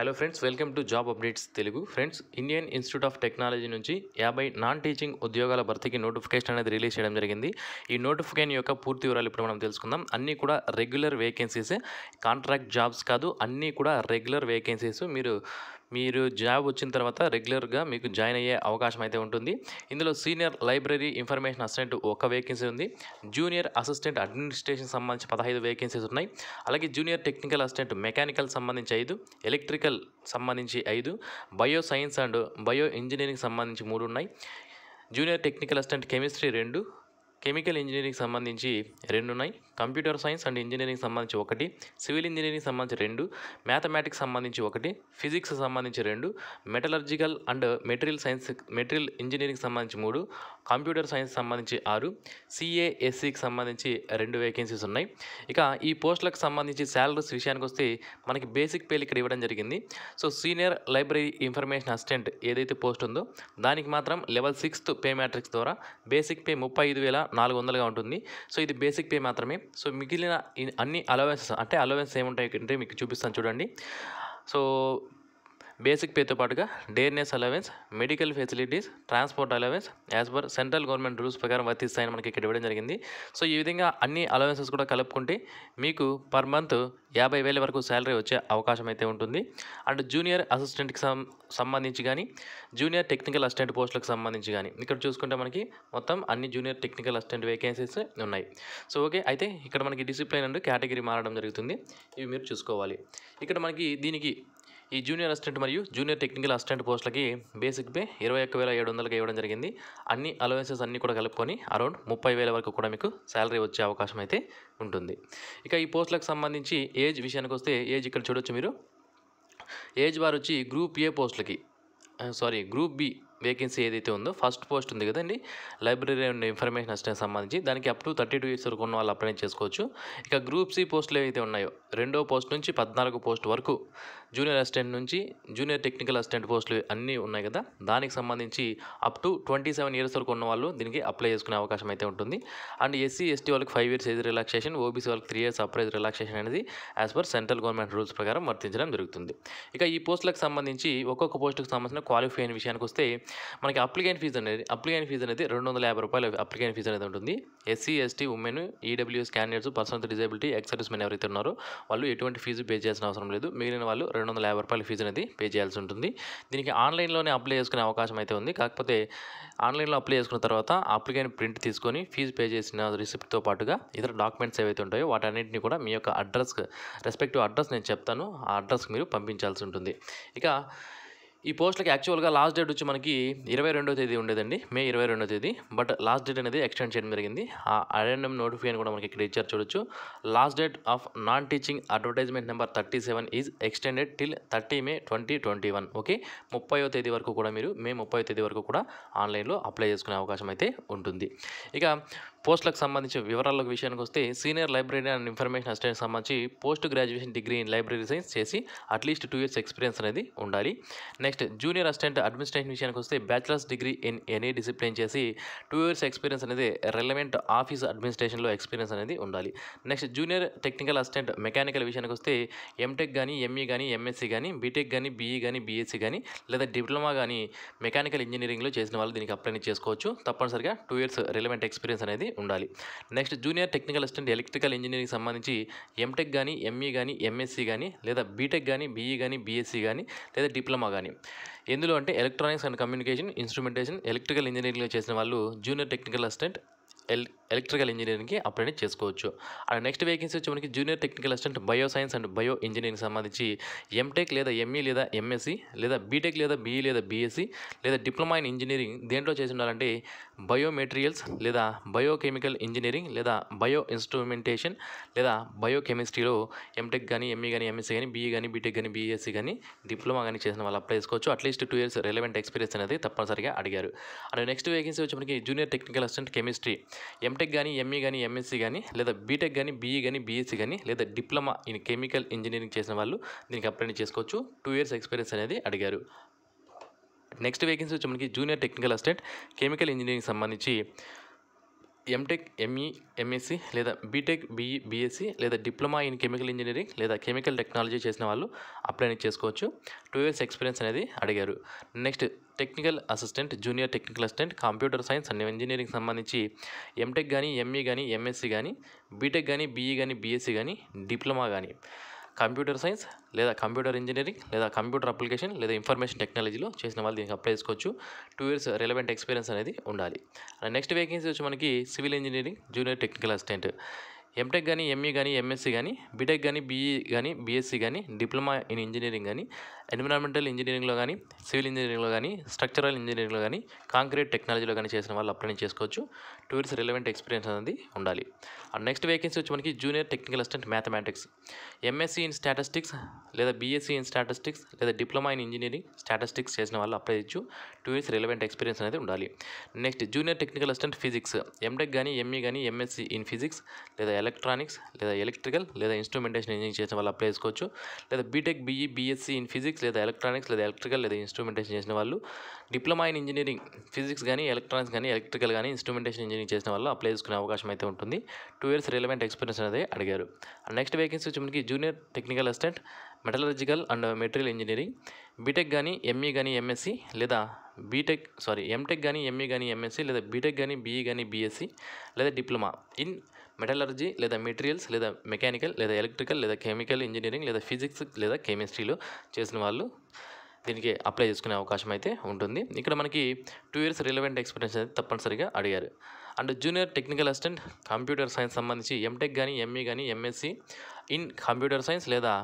hello friends welcome to job updates Telugu friends Indian Institute of Technology నుంచి యాభై non teaching ఉద్యోగాల భర్తీకి notification అనేది రిలీజ్ చేయడం జరిగింది ఈ నోటిఫికేషన్ యొక్క పూర్తి వివరాలు ఇప్పుడు మనం తెలుసుకుందాం అన్నీ కూడా రెగ్యులర్ వేకెన్సీస్ కాంట్రాక్ట్ జాబ్స్ కాదు అన్నీ కూడా రెగ్యులర్ వేకెన్సీస్ మీరు మీరు జాబ్ వచ్చిన తర్వాత రెగ్యులర్గా మీకు జాయిన్ అయ్యే అవకాశం అయితే ఉంటుంది ఇందులో సీనియర్ లైబ్రరీ ఇన్ఫర్మేషన్ అసిస్టెంట్ ఒక వేకెన్సీ ఉంది జూనియర్ అసిస్టెంట్ అడ్మినిస్ట్రేషన్ సంబంధించి పదహైదు వేకెన్సీస్ ఉన్నాయి అలాగే జూనియర్ టెక్నికల్ అసిస్టెంట్ మెకానికల్ సంబంధించి ఐదు ఎలక్ట్రికల్ మెడికల్ సంబంధించి ఐదు bio science and bio engineering సంబంధించి మూడు ఉన్నాయి జూనియర్ టెక్నికల్ అసిస్టెంట్ కెమిస్ట్రీ రెండు కెమికల్ ఇంజనీరింగ్ సంబంధించి రెండు ఉన్నాయి కంప్యూటర్ సైన్స్ అండ్ ఇంజనీరింగ్ సంబంధించి ఒకటి సివిల్ ఇంజనీరింగ్ సంబంధించి రెండు మ్యాథమెటిక్స్ సంబంధించి ఒకటి ఫిజిక్స్ సంబంధించి రెండు metallurgical and material science material engineering సంబంధించి మూడు కంప్యూటర్ సైన్స్ సంబంధించి ఆరు సిఏఎస్సికి సంబంధించి రెండు వేకెన్సీస్ ఉన్నాయి ఇక ఈ పోస్టులకు సంబంధించి శాలరీస్ విషయానికి వస్తే మనకి బేసిక్ పేలు ఇక్కడ ఇవ్వడం జరిగింది so senior library information assistant ఏదైతే పోస్ట్ ఉందో దానికి మాత్రం లెవెల్ సిక్స్త్ పే మ్యాట్రిక్స్ ద్వారా బేసిక్ పే ముప్పై ఐదు వేల నాలుగు వందలుగా ఉంటుంది సో ఇది బేసిక్ పే మాత్రమే సో మిగిలిన అన్ని అలవెన్సెస్ అంటే అలవెన్స్ ఏముంటాయి అంటే మీకు చూపిస్తాను చూడండి సో బేసిక్ పేతో పాటుగా dearness allowance medical facilities transport allowance as per central government rules ప్రకారం వర్తిస్తాయని మనకి ఇక్కడ ఇవ్వడం జరిగింది సో ఈ విధంగా అన్ని అలవెన్సెస్ కూడా కలుపుకుంటే మీకు పర్ మంత్ యాభై వేల వరకు శాలరీ వచ్చే అవకాశం అయితే ఉంటుంది అండ్ జూనియర్ అసిస్టెంట్కి సంబంధించి కానీ జూనియర్ టెక్నికల్ అసిస్టెంట్ పోస్టులకు సంబంధించి కానీ ఇక్కడ చూసుకుంటే మనకి మొత్తం అన్ని జూనియర్ టెక్నికల్ అసిస్టెంట్ వేకెన్సీస్ ఉన్నాయి సో ఓకే అయితే ఇక్కడ మనకి డిసిప్లైన్ అండ్ కేటగిరీ మారడం జరుగుతుంది ఇవి మీరు చూసుకోవాలి ఇక్కడ మనకి దీనికి ఈ జూనియర్ అసిస్టెంట్ మరియు జూనియర్ టెక్నికల్ అసిస్టెంట్ పోస్టులకి బేసిక్ పే ఇరవై ఒక్క వేల ఏడు వందలకి ఇవ్వడం జరిగింది అన్ని అలవెన్సెస్ అన్నీ కూడా కలుపుకొని అరౌండ్ ముప్పై వేల వరకు కూడా మీకు శాలరీ వచ్చే అవకాశం అయితే ఉంటుంది ఇక ఈ పోస్టులకు సంబంధించి ఏజ్ విషయానికి వస్తే ఏజ్ ఇక్కడ చూడొచ్చు మీరు ఏజ్ వారు వచ్చి గ్రూప్ ఏ పోస్టులకి సారీ గ్రూప్ బి వేకెన్సీ ఏదైతే ఉందో ఫస్ట్ పోస్ట్ ఉంది కదండి లైబ్రరీ అండ్ ఇన్ఫర్మేషన్ అసిస్టెంట్ సంబంధించి దానికి up to thirty two years వరకు ఉన్న వాళ్ళు అప్లై చేసుకోవచ్చు ఇక గ్రూప్ సి పోస్టులు ఏవైతే ఉన్నాయో రెండో పోస్ట్ నుంచి పద్నాలుగు పోస్ట్ వరకు జూనియర్ అసిస్టెంట్ నుంచి జూనియర్ టెక్నికల్ అసిస్టెంట్ పోస్టులు అన్నీ ఉన్నాయి కదా దానికి సంబంధించి up to twenty seven years వరకు ఉన్న వాళ్ళు దీనికి అప్లై చేసుకునే అవకాశం అయితే ఉంటుంది అండ్ ఎస్సీ ఎస్టీ వాళ్ళకి five years age relaxation OBC వాళ్ళకి త్రీ ఇయర్స్ అప్రైజ్ రిలాక్సేషన్ అనేది as per central government rules ప్రకారం వర్తించడం జరుగుతుంది ఇక ఈ పోస్టులకు సంబంధించి ఒక్కొక్క పోస్టుకు సంబంధించిన క్వాలిఫై అయిన విషయానికి వస్తే మనకి అప్లికేషన్ ఫీజు అనేది అప్లికేషన్ ఫీజు అనేది రెండు వందల యాభై రూపాయలు అప్లికేషన్ ఫీజు అనేది ఉంటుంది SC ST women EWS candidates person disability ex-service men ఎవరైతే ఉన్నారో వాళ్ళు ఎటువంటి ఫీజు పే చేయాల్సిన అవసరం లేదు మిగిలిన వాళ్ళు రెండు వందల యాభై రూపాయల ఫీజు అనేది పే చేయాల్సి ఉంటుంది దీనికి ఆన్లైన్లోనే అప్లై చేసుకునే అవకాశం అయితే ఉంది కాకపోతే ఆన్లైన్లో అప్లై చేసుకున్న తర్వాత అప్లికేషన్ ప్రింట్ తీసుకొని ఫీజు పే చేసిన రిసిప్ట్తో పాటుగా ఇతర డాక్యుమెంట్స్ ఏవైతే ఉంటాయో వాటన్నింటినీ కూడా మీ యొక్క అడ్రస్ రెస్పెక్టివ్ అడ్రస్ నేను చెప్తాను ఆ అడ్రస్కి మీరు పంపించాల్సి ఉంటుంది ఇక ఈ పోస్ట్లకి యాక్చువల్గా లాస్ట్ డేట్ వచ్చి మనకి ఇరవై రెండో తేదీ ఉండేదండి మే ఇరవై రెండో తేదీ బట్ లాస్ట్ డేట్ అనేది ఎక్స్టెండ్ చేయడం జరిగింది ఆ అడెండమ్ నోటిఫికేషన్ కూడా మనకి ఇక్కడ ఇచ్చారు చూడొచ్చు last date of non teaching advertisement number thirty seven is extended till thirty May twenty twenty one okay ముప్పయో తేదీ వరకు కూడా మీరు మే ముప్పై తేదీ వరకు కూడా ఆన్లైన్లో అప్లై చేసుకునే అవకాశం అయితే ఉంటుంది ఇక పోస్టులకు సంబంధించిన వివరాల విషయానికి వస్తే senior library and information assistant సంబంధించి post graduation degree in library science చేసి అట్లీస్ట్ టూ ఇయర్స్ ఎక్స్పీరియన్స్ అనేది ఉండాలి నెక్స్ట్ జూనియర్ అసిస్టెంట్ అడ్మినిస్ట్రేషన్ విషయానికి వస్తే bachelors degree in any discipline చేసి టూ ఇయర్స్ ఎక్స్పీరియన్స్ అనేది రెలవెంట్ ఆఫీస్ అడ్మినిస్ట్రేషన్లో ఎక్స్పీరియన్స్ అనేది ఉండాలి next junior technical assistant mechanical విషయానికి వస్తే ఎంటెక్ కానీ ఎంఈ కానీ ఎంఎస్సీ కానీ బీటెక్ కానీ బీఈ కానీ బీఎస్సీ కానీ లేదా డిప్లొమా కానీ మెకానికల్ ఇంజనీరింగ్లో చేసిన వాళ్ళు దీనికి అప్లై చేసుకోవచ్చు తప్పనిసరిగా టూ ఇయర్స్ రిలవెంట్ ఎక్స్పీరియన్స్ అనేది ఉండాలి next junior technical assistant electrical engineering సంబంధించి ఎంటెక్ కానీ ఎంఈ కానీ ఎంఎస్సీ కానీ లేదా బీటెక్ కానీ బీఈ కానీ బీఎస్సీ కానీ లేదా డిప్లొమా కానీ ఎందులో అంటే electronics and communication instrumentation electrical ఇంజనీరింగ్లో చేసిన వాళ్ళు junior technical assistant L electrical ఇంజనీరింగ్కి అప్లై చేసుకోవచ్చు అండ్ నెక్స్ట్ వేకెన్సీ వచ్చే మనకి junior technical assistant bio science and bio engineering సంబంధించి ఎంటెక్ లేదా ఎంఈ e లేదా ఎంఎస్సి లేదా బీటెక్ లేదా బీఈ e లేదా బీఎస్సీ లేదా డిప్లొమా ఇన్ ఇంజనీరింగ్ దేంట్లో చేసి ఉండాలంటే బయోమెటీరియల్స్ లేదా బయోకెమికల్ ఇంజనీరింగ్ లేదా బయో ఇన్స్ట్రుమెంటేషన్ లేదా బయోకెమిస్ట్రీలో ఎంటెక్ కానీ ఎంఈ కానీ ఎంఎస్సీ కానీ బీఈ కానీ బీటెక్ కానీ బీఎస్సీ కానీ డిప్లొమా కానీ చేసిన వాళ్ళు అప్లై చేసుకోవచ్చు at least two years relevant experience అనేది తప్పనిసరిగా అడిగారు అండ్ నెక్స్ట్ వేకెన్సీ వచ్చి మనకి junior technical assistant chemistry MTech కానీ ఎంఈ కానీ ఎంఎస్సీ కానీ లేదా బీటెక్ కానీ బీఈ కానీ బీఎస్సీ కానీ లేదా డిప్లొమా ఇన్ కెమికల్ ఇంజనీరింగ్ చేసిన వాళ్ళు దీనికి అప్లై చేసుకోవచ్చు టూ ఇయర్స్ ఎక్స్పీరియన్స్ అనేది అడిగారు నెక్స్ట్ వేకెన్సీ వచ్చి మనకి junior technical assistant chemical engineering సంబంధించి ఎంటెక్ ఎంఈ ఎంఎస్సి లేదా బీటెక్ బీఈ బీఎస్సీ లేదా డిప్లొమా ఇన్ కెమికల్ ఇంజనీరింగ్ లేదా కెమికల్ టెక్నాలజీ చేసిన వాళ్ళు అప్లై చేసుకోవచ్చు టూ ఇయర్స్ ఎక్స్పీరియన్స్ అనేది అడిగారు next technical assistant junior technical assistant computer science and engineering సంబంధించి ఎంటెక్ కానీ ఎంఈ కానీ ఎంఎస్సి కానీ బీటెక్ కానీ బీఈ కానీ బీఎస్సీ కానీ డిప్లొమా కానీ కంప్యూటర్ సైన్స్ లేదా కంప్యూటర్ ఇంజనీరింగ్ లేదా కంప్యూటర్ అప్లికేషన్ లేదా ఇన్ఫర్మేషన్ టెక్నాలజీలో చేసిన వాళ్ళు దీనికి అప్లై చేసుకోవచ్చు టూ ఇయర్స్ రెలవెంట్ ఎక్స్పీరియన్స్ అనేది ఉండాలి నెక్స్ట్ వేకెన్సీ వచ్చి మనకి civil engineering junior technical assistant MTech కానీ ఎంఈ కానీ ఎంఎస్సీ కానీ బీటెక్ కానీ బీఈ కానీ బీఎస్సీ కానీ డిప్లొమా ఇన్ ఇంజనీరింగ్ కానీ ఎన్విరాన్మెంటల్ ఇంజనీరింగ్లో కానీ సివిల్ ఇంజనీరింగ్లో కానీ స్ట్రక్చరల్ ఇంజనీరింగ్లో కానీ కాంక్రీట్ టెక్నాలజీలో కానీ చేసిన వాళ్ళు అప్లై చేసుకోవచ్చు టూ ఇయర్స్ రిలవెంట్ ఎక్స్పీరియన్స్ అనేది ఉండాలి అండ్ నెక్స్ట్ వేకెన్సీ వచ్చి మనకి junior technical assistant mathematics MSc in statistics లేదా బీఎస్సీ ఇన్ స్టాటిస్టిక్స్ లేదా డిప్లొమా ఇన్ ఇంజనీరింగ్ స్టాటిస్టిక్స్ చేసిన వాళ్ళు అప్లై చేయొచ్చు టూ ఇయర్స్ రిలవెంట్ ఎక్స్పీరియన్స్ అనేది ఉండాలి next junior technical assistant physics MTech కానీ ఎంఈ కానీ ఎంఎస్సీ ఇన్ ఫిజిక్స్ లేదా ఎలక్ట్రానిక్స్ లేదా ఎలక్ట్రికల్ లేదా ఇన్స్ట్రుమెంటేషన్ ఇంజనీరింగ్ చేసిన వాళ్ళు అప్లై చేసుకోవచ్చు లేదా BTech BE BSc in physics లేదా ఎలక్ట్రానిక్స్ లేదా ఎలక్ట్రికల్ లేదా ఇన్స్ట్రుమెంటేషన్ చేసిన వాళ్ళు డిప్లొమా ఇన్ ఇంజనీరింగ్ ఫిజిక్స్ కానీ ఎలక్ట్రానిక్స్ కానీ ఎలక్ట్రికల్ కానీ ఇన్స్ట్రుమెంటేషన్ ఇంజనీరింగ్ చేసిన వాళ్ళు అప్లై చేసుకునే అవకాశం అయితే ఉంటుంది టూ ఇయర్స్ రిలవెంట్ ఎక్స్పీరియన్స్ అనేది అడిగారు నెక్స్ట్ వేకెన్సీ వచ్చి మనకి junior technical assistant metallurgical and material engineering BTech కానీ ఎంఈ కానీ ఎంఎస్సి లేదా బీటెక్ సారీ ఎంటెక్ కానీ ఎంఈ కానీ ఎంఎస్సి లేదా బీటెక్ కానీ బీఈ కానీ బీఎస్సీ లేదా డిప్లొమా ఇన్ మెటలర్జీ లేదా మెటీరియల్స్ లేదా మెకానికల్ లేదా ఎలక్ట్రికల్ లేదా కెమికల్ ఇంజనీరింగ్ లేదా ఫిజిక్స్ లేదా కెమిస్ట్రీలో చేసిన వాళ్ళు దీనికి అప్లై చేసుకునే అవకాశం అయితే ఉంటుంది ఇక్కడ మనకి టూ ఇయర్స్ రిలవెంట్ ఎక్స్పీరియన్స్ అయితే తప్పనిసరిగా అడిగారు and junior technical assistant computer science సంబంధించి ఎంటెక్ కానీ ఎంఈ కానీ ఎంఎస్సి ఇన్ కంప్యూటర్ సైన్స్ లేదా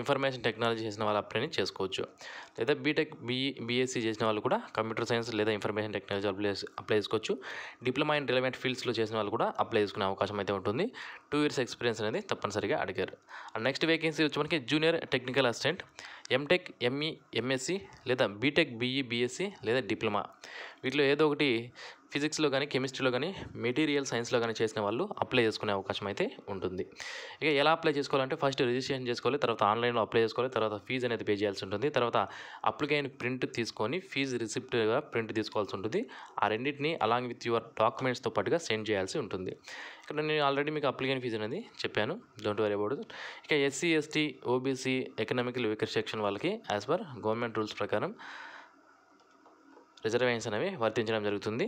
ఇన్ఫర్మేషన్ టెక్నాలజీ చేసిన వాళ్ళు అప్లైని చేసుకోవచ్చు లేదా బీటెక్ బీఈ బీఎస్సీ చేసిన వాళ్ళు కూడా కంప్యూటర్ సైన్స్ లేదా ఇన్ఫర్మేషన్ టెక్నాలజీ అప్లై అప్లై చేసుకోవచ్చు డిప్లొమా ఇన్ రిలవెంట్ ఫీల్డ్స్లో చేసిన వాళ్ళు కూడా అప్లై చేసుకునే అవకాశం అయితే ఉంటుంది టూ ఇయర్స్ ఎక్స్పీరియన్స్ అనేది తప్పనిసరిగా అడిగారు అండ్ నెక్స్ట్ వేకెన్సీ వచ్చి మనకి junior technical assistant MTech ME MSc లేదా బీటెక్ బీఈ బీఎస్సీ లేదా డిప్లొమా వీటిలో ఏదో ఒకటి ఫిజిక్స్లో కానీ కెమిస్ట్రీలో కానీ మెటీరియల్ సైన్స్లో కానీ చేసిన వాళ్ళు అప్లై చేసుకునే అవకాశం అయితే ఉంటుంది ఇక ఎలా అప్లై చేసుకోవాలంటే ఫస్ట్ రిజిస్ట్రేషన్ చేసుకోవాలి తర్వాత ఆన్లైన్లో అప్లై చేసుకోవాలి తర్వాత ఫీజు అనేది పే చేయాల్సి ఉంటుంది తర్వాత అప్లికేషన్ ప్రింట్ తీసుకొని ఫీజు రిసిప్ట్గా ప్రింట్ తీసుకోవాల్సి ఉంటుంది ఆ రెండింటిని అలాంగ్ విత్ యువర్ డాక్యుమెంట్స్తో పాటుగా సెండ్ చేయాల్సి ఉంటుంది ఇక్కడ నేను ఆల్రెడీ మీకు అప్లికేషన్ ఫీజు అనేది చెప్పాను డోంట్ వరీ అబౌట్ ఇక SC ST OBC economical weaker section వాళ్ళకి యాజ్ పర్ గవర్నమెంట్ రూల్స్ ప్రకారం రిజర్వేషన్స్ అనేవి వర్తించడం జరుగుతుంది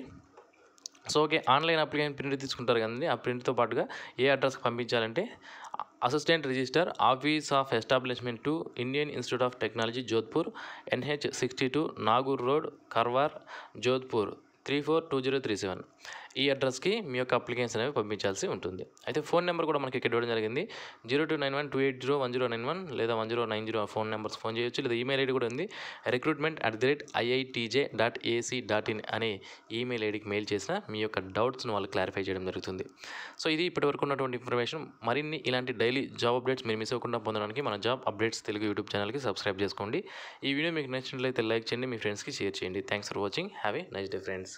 so okay online application print తీసుకుంటారు కదండి ఆ ప్రింట్తో పాటుగా ఏ అడ్రస్కి పంపించాలంటే assistant registrar office of establishment to Indian Institute of Technology Jodhpur N H sixty two Nagaur road Karwar Jodhpur three four two zero three seven ఈ అడ్రస్కి మీ యొక్క అప్లికేషన్ అనేవి పంపించాల్సి ఉంటుంది అయితే ఫోన్ నెంబర్ కూడా మనకి ఇక్కడ ఇవ్వడం జరిగింది zero two nine one two eight zero one zero nine one లేదా one zero nine zero phone numbers phone చేయొచ్చు లేదా ఈమెయిల్ ఐడి కూడా ఉంది recruitment at the rate IITJ dot AC dot in అనే ఈమెయిల్ ఐడికి మెయిల్ చేసిన మీ యొక్క డౌట్స్ను వాళ్ళు క్లారిఫై చేయడం జరుగుతుంది సో ఇది ఇప్పటివరకు ఉన్నటువంటి ఇన్ఫర్మేషన్ మరిన్ని ఇలాంటి డైలీ జాబ్ అప్డేట్స్ మీరు మిస్ అవ్వకుండా పొందడానికి మన జాబ్ అప్డేట్స్ తెలుగు యూట్యూబ్ ఛానల్కి సబ్స్క్రైబ్ చేసుకోండి ఈ వీడియో మీకు నచ్చినట్లయితే లైక్ చేయండి మీ ఫ్రెండ్స్కి షేర్ చేయండి thanks for watching have a nice day friends